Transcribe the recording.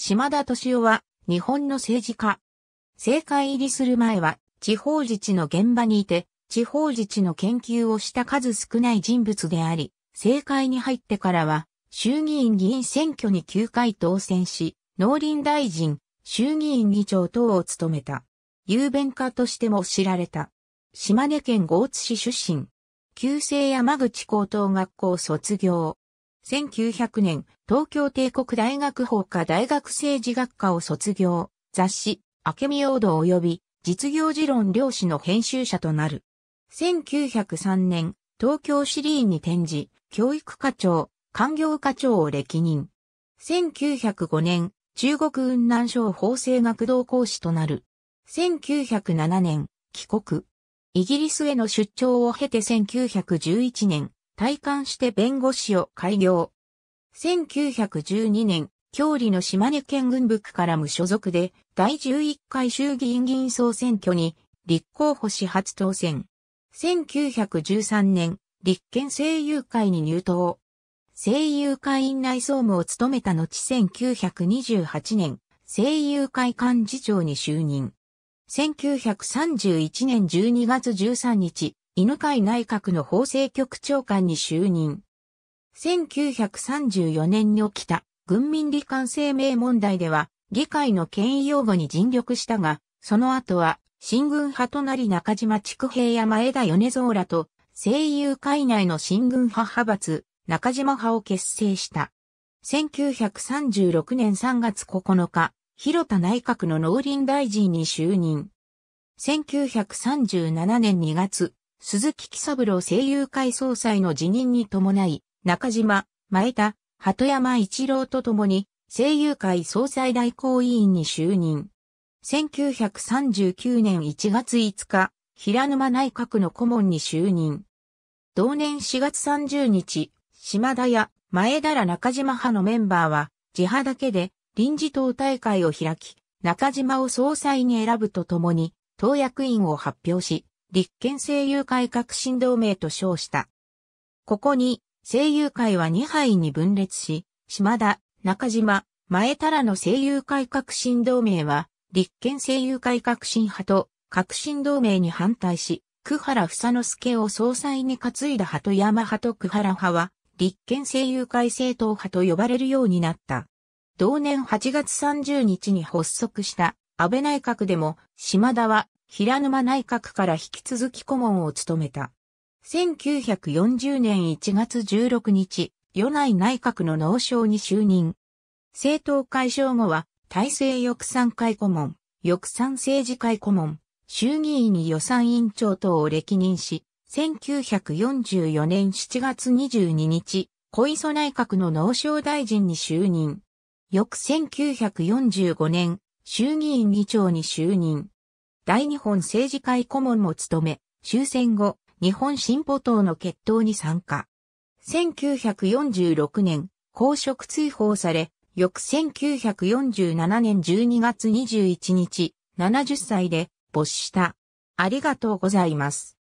島田敏夫は、日本の政治家。政界入りする前は、地方自治の現場にいて、地方自治の研究をした数少ない人物であり、政界に入ってからは、衆議院議員選挙に9回当選し、農林大臣、衆議院議長等を務めた。雄弁家としても知られた。島根県豪津市出身。旧制山口高等学校卒業。1900年、東京帝国大学法科大学政治学科を卒業、雑誌、明美王道及び、実業持論漁師の編集者となる。1903年、東京市リーに転じ、教育課長、官業課長を歴任。1905年、中国雲南省法制学堂講師となる。1907年、帰国。イギリスへの出張を経て1911年、退官して弁護士を開業。1912年、郷里の島根県軍部区から無所属で、第11回衆議院議員総選挙に、立候補し初当選。1913年、立憲声優会に入党。声優会院内総務を務めた後1928年、声優会幹事長に就任。1931年12月13日、犬飼内閣の法制局長官に就任。1934年に起きた軍民罹患生命問題では議会の権威擁護に尽力したが、その後は新軍派となり中島畜平や前田米蔵らと声優会内の新軍派派閥中島派を結成した。1936年3月9日、広田内閣の農林大臣に就任。1937年2月、鈴木喜三郎声優会総裁の辞任に伴い、中島、前田、鳩山一郎と共に、声優会総裁代行委員に就任。1939年1月5日、平沼内閣の顧問に就任。同年4月30日、島田や前田ら中島派のメンバーは、自派だけで臨時党大会を開き、中島を総裁に選ぶとともに、党役員を発表し、立憲声優会革新同盟と称した。ここに、声優会は2杯に分裂し、島田、中島、前たらの声優会革新同盟は、立憲声優会革新派と革新同盟に反対し、久原房之助を総裁に担いだ派と山派と久原派は、立憲声優会政党派と呼ばれるようになった。同年8月30日に発足した安倍内閣でも、島田は平沼内閣から引き続き顧問を務めた。1940年1月16日、与内内閣の農省に就任。政党解消後は、体制翼賛会顧問、翼賛政治会顧問、衆議院に予算委員長等を歴任し、1944年7月22日、小磯内閣の農省大臣に就任。翌1945年、衆議院議長に就任。大日本政治会顧問も務め、終戦後、日本進歩党の決闘に参加。1946年、公職追放され、翌1947年12月21日、70歳で没した。ありがとうございます。